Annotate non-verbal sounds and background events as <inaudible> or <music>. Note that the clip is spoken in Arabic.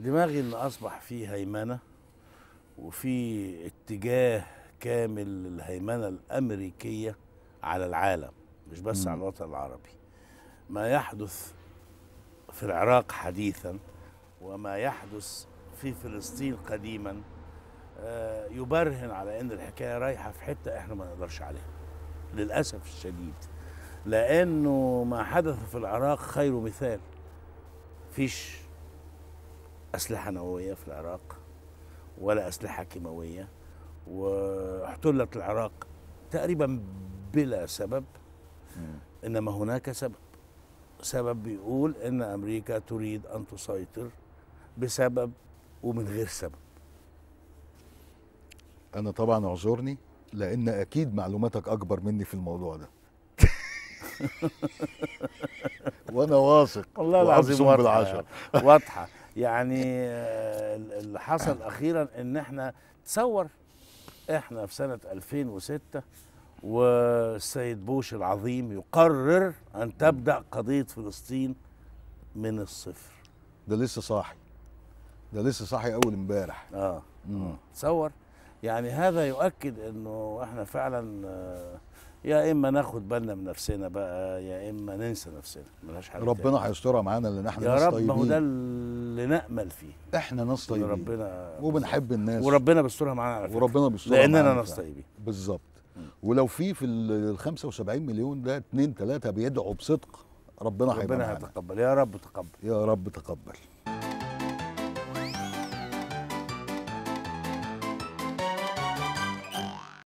دماغي اللي اصبح فيه هيمنه وفي اتجاه كامل للهيمنه الامريكيه على العالم مش بس م. على الوطن العربي ما يحدث في العراق حديثا وما يحدث في فلسطين قديما آه، يبرهن على ان الحكايه رايحه في حته احنا ما نقدرش عليها للاسف الشديد لانه ما حدث في العراق خير مثال فيش أسلحة نووية في العراق ولا أسلحة كيماوية واحتلت العراق تقريبا بلا سبب إنما هناك سبب سبب بيقول إن أمريكا تريد أن تسيطر بسبب ومن غير سبب أنا طبعا اعذرني لأن أكيد معلوماتك أكبر مني في الموضوع ده <laughs> وانا واثق والله العظيم واضحه واضحه يعني آه، اللي حصل اخيرا ان احنا تصور احنا في سنه 2006 والسيد بوش العظيم يقرر ان تبدا قضيه فلسطين من الصفر ده لسه صاحي ده لسه صاحي اول امبارح اه مم. تصور يعني هذا يؤكد انه احنا فعلا آه، يا اما ناخد بالنا من نفسنا بقى يا اما ننسى نفسنا ملهاش حل ربنا هيسترها معانا لان احنا يا رب ما هو ده اللي نامل فيه احنا ناس طيبين ربنا وبنحب الناس وربنا بيسترها معانا على فكرة. وربنا بيسترها لاننا ناس طيبين بالظبط ولو في في ال 75 مليون ده اتنين تلاته بيدعوا بصدق ربنا هيبقى ربنا هيتقبل يا رب تقبل يا رب تقبل